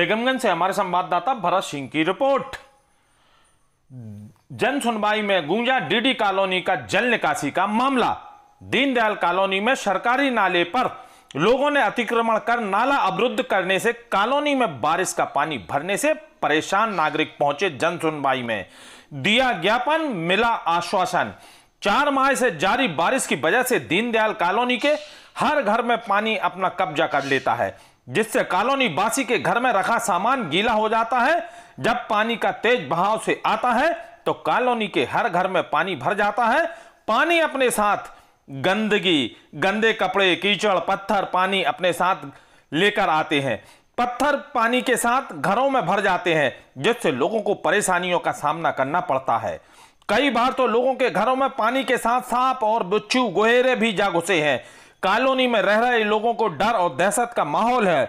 बेगमगंज से हमारे संवाददाता भरत सिंह की रिपोर्ट जन सुनवाई में गूंजा डीडी कॉलोनी का जल निकासी का मामला दीनदयाल कॉलोनी में सरकारी नाले पर लोगों ने अतिक्रमण कर नाला अवरुद्ध करने से कॉलोनी में बारिश का पानी भरने से परेशान नागरिक पहुंचे जन सुनवाई में दिया ज्ञापन मिला आश्वासन चार माह से जारी बारिश की वजह से दीनदयाल कॉलोनी के हर घर में पानी अपना कब्जा कर लेता है जिससे कॉलोनी बासी के घर में रखा सामान गीला हो जाता है जब पानी का तेज बहाव से आता है तो कॉलोनी के हर घर में पानी भर जाता है पानी अपने साथ गंदगी गंदे कपड़े कीचड़ पत्थर पानी अपने साथ लेकर आते हैं पत्थर पानी के साथ घरों में भर जाते हैं जिससे लोगों को परेशानियों का सामना करना पड़ता है कई बार तो लोगों के घरों में पानी के साथ सांप और बिच्छू गोहेरे भी जा घुसे हैं कॉलोनी में रह रहे लोगों को डर और दहशत का माहौल है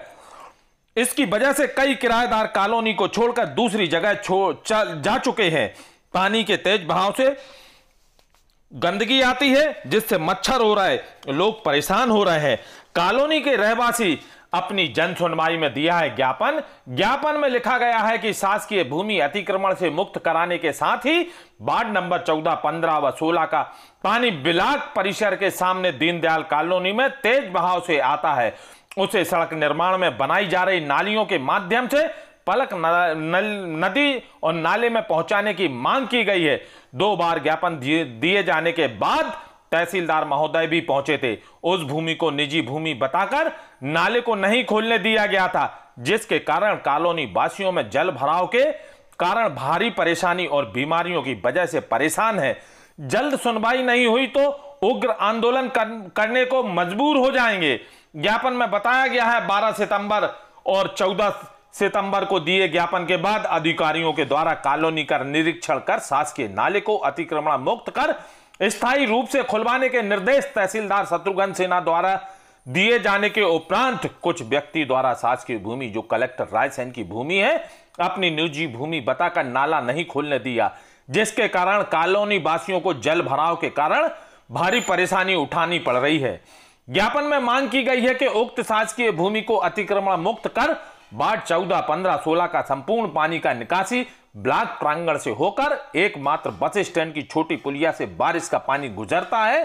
इसकी वजह से कई किराएदार कॉलोनी को छोड़कर दूसरी जगह जा चुके हैं पानी के तेज बहाव से गंदगी आती है जिससे मच्छर हो रहा है लोग परेशान हो रहे हैं कॉलोनी के रहवासी अपनी जन सुनवाई में दिया है ज्ञापन ज्ञापन में लिखा गया है कि शासकीय भूमि अतिक्रमण से मुक्त कराने के साथ ही वार्ड नंबर 14, 15 व 16 का पानी बिलाक परिसर के सामने दीनदयाल कॉलोनी में तेज बहाव से आता है उसे सड़क निर्माण में बनाई जा रही नालियों के माध्यम से पलक नदी और नाले में पहुंचाने की मांग की गई है दो बार ज्ञापन दिए जाने के बाद तहसीलदार महोदय भी पहुंचे थे उस भूमि को निजी भूमि बताकर नाले को नहीं खोलने दिया गया था जिसके कारण कॉलोनी वासियों में जल भराव के कारण भारी परेशानी और बीमारियों की वजह से परेशान है जल्द सुनवाई नहीं हुई तो उग्र आंदोलन कर, करने को मजबूर हो जाएंगे ज्ञापन में बताया गया है 12 सितंबर और 14 सितंबर को दिए ज्ञापन के बाद अधिकारियों के द्वारा कॉलोनी का निरीक्षण कर शासकीय नाले को अतिक्रमण मुक्त कर स्थायी रूप से खुलवाने के निर्देश तहसीलदार शत्रुघ्न सिन्हा द्वारा दिए जाने के उपरांत कुछ व्यक्ति द्वारा शासकीय भूमि जो कलेक्टर रायसेन की भूमि है अपनी निजी भूमि बताकर नाला नहीं खोलने दिया जिसके कारण कॉलोनी वासियों को जल भराव के कारण भारी परेशानी उठानी पड़ रही है ज्ञापन में मांग की गई है कि उक्त शासकीय भूमि को अतिक्रमण मुक्त कर वार्ड चौदह पंद्रह सोलह का संपूर्ण पानी का निकासी ब्लॉक प्रांगण से होकर एकमात्र बस स्टैंड की छोटी पुलिया से बारिश का पानी गुजरता है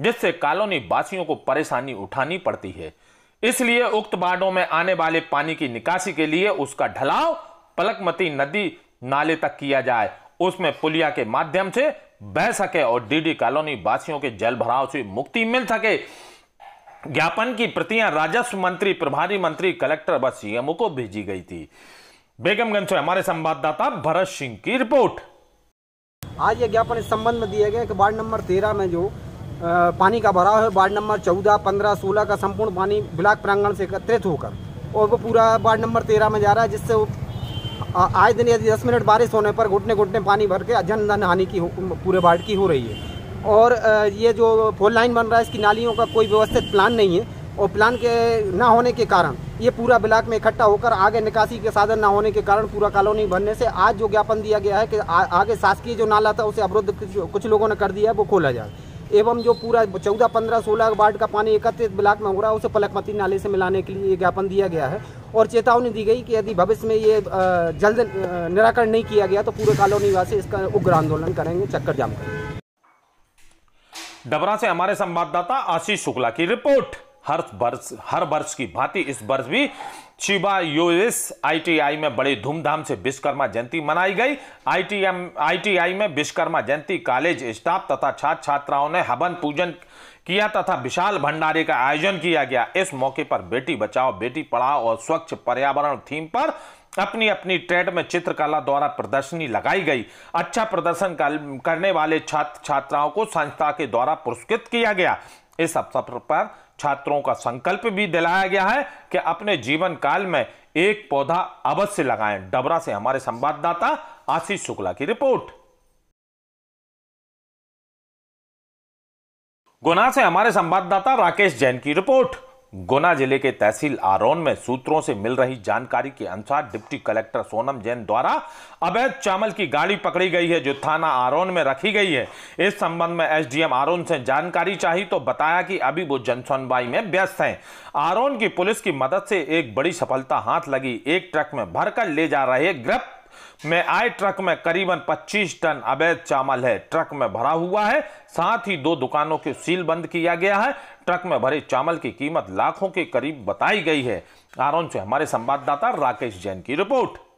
जिससे कॉलोनी वासियों को परेशानी उठानी पड़ती है इसलिए उक्त वार्डों में आने वाले पानी की निकासी के लिए उसका ढलाव पलकमती नदी नाले तक किया जाए उसमें पुलिया के माध्यम से बह सके और डीडी कॉलोनी वासियों के जल भराव से मुक्ति मिल सके ज्ञापन की प्रतियां राजस्व मंत्री प्रभारी मंत्री कलेक्टर व सीएमओ को भेजी गई थी बेगमगंज से हमारे संवाददाता भरत सिंह की रिपोर्ट आज ये ज्ञापन इस संबंध में दिया गया कि वार्ड नंबर तेरह में जो पानी का भराव है वार्ड नंबर चौदह पंद्रह सोलह का संपूर्ण पानी ब्लॉक प्रांगण से एकत्रित होकर और वो पूरा वार्ड नंबर तेरह में जा रहा है जिससे वो आए दिन यदि दस मिनट बारिश होने पर घुटने घुटने पानी भर के जन धन हानि की पूरे वार्ड की हो रही है और ये जो फोर लाइन बन रहा है इसकी नालियों का कोई व्यवस्थित प्लान नहीं है और प्लान के ना होने के कारण ये पूरा ब्लॉक में इकट्ठा होकर आगे निकासी के साधन ना होने के कारण पूरा कॉलोनी बनने से आज जो ज्ञापन दिया गया है कि आ, आगे शासकीय जो नाला था उसे अवरुद्ध कुछ लोगों ने कर दिया है वो खोला जाए एवं जो पूरा चौदह पंद्रह सोलह वार्ड का पानी एकत्रित ब्लॉक में हो रहा है उसे पलकमती नाले से मिलाने के लिए ज्ञापन दिया गया है और चेतावनी दी गई कि यदि भविष्य में ये जल्द निराकरण नहीं किया गया तो पूरे कॉलोनी वासी इसका उग्र आंदोलन करेंगे चक्कर जाम करेंगे डबरा से हमारे संवाददाता आशीष शुक्ला की रिपोर्ट हर वर्ष हर वर्ष की भांति इस वर्ष भी चिबा यूएस आईटीआई में बड़ी धूमधाम से विश्वकर्मा जयंती मनाई गई आईटीएम आईटीआई में विश्वकर्मा जयंती कॉलेज स्टाफ तथा छात्र छात्राओं ने हवन पूजन किया तथा विशाल भंडारे का आयोजन किया गया इस मौके पर बेटी बचाओ बेटी पढ़ाओ और स्वच्छ पर्यावरण थीम पर अपनी अपनी ट्रेड में चित्रकला द्वारा प्रदर्शनी लगाई गई अच्छा प्रदर्शन करने वाले छात्र छात्राओं को संस्था के द्वारा पुरस्कृत किया गया इस अवसर पर छात्रों का संकल्प भी दिलाया गया है कि अपने जीवन काल में एक पौधा अवश्य लगाएं डबरा से हमारे संवाददाता आशीष शुक्ला की रिपोर्ट गुना से हमारे संवाददाता राकेश जैन की रिपोर्ट गुना जिले के तहसील आरोन में सूत्रों से मिल रही जानकारी के अनुसार डिप्टी कलेक्टर सोनम जैन द्वारा अवैध चावल की गाड़ी पकड़ी गई है जो थाना आरोन में रखी गई है इस संबंध में एसडीएम आरोन से जानकारी चाहिए तो बताया कि अभी वो जनसुनवाई में व्यस्त हैं आरोन की पुलिस की मदद से एक बड़ी सफलता हाथ लगी एक ट्रक में भरकर ले जा रहे गिरफ्त में आए ट्रक में करीबन 25 टन अवैध चावल है ट्रक में भरा हुआ है साथ ही दो दुकानों के सील बंद किया गया है ट्रक में भरे चावल की कीमत लाखों के करीब बताई गई है आरोन से हमारे संवाददाता राकेश जैन की रिपोर्ट